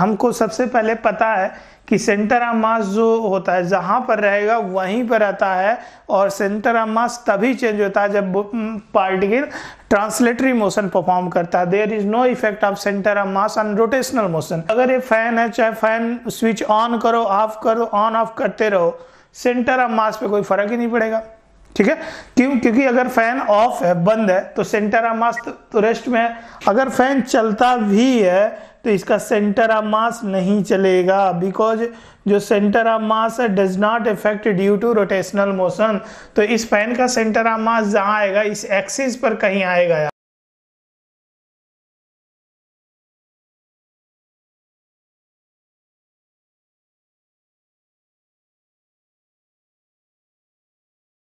हमको सबसे पहले पता है कि सेंटर ऑफ मास जो होता है जहाँ पर रहेगा वहीं पर रहता है और सेंटर ऑफ मास तभी चेंज होता है जब पार्टिकल ट्रांसलेटरी मोशन परफॉर्म करता है there is no effect of centre of mass on rotational motion अगर ये फैन है चाहे फैन स्विच ऑन करो ऑफ करो ऑन ऑफ करते रहो सेंटर ऑफ मास पे कोई फर्क ही नहीं पड़ेगा ठीक है क्यों क्योंकि अगर फैन ऑफ है बंद है तो सेंटर ऑफ मास तो रेस्ट तो में है अगर फैन चलता भी है तो इसका सेंटर ऑफ मास नहीं चलेगा बिकॉज जो सेंटर ऑफ मास है does not effect due to rotational motion तो इस फैन का सेंटर ऑफ मास जहाँ आएगा इस एक्सिस पर कहीं आएगा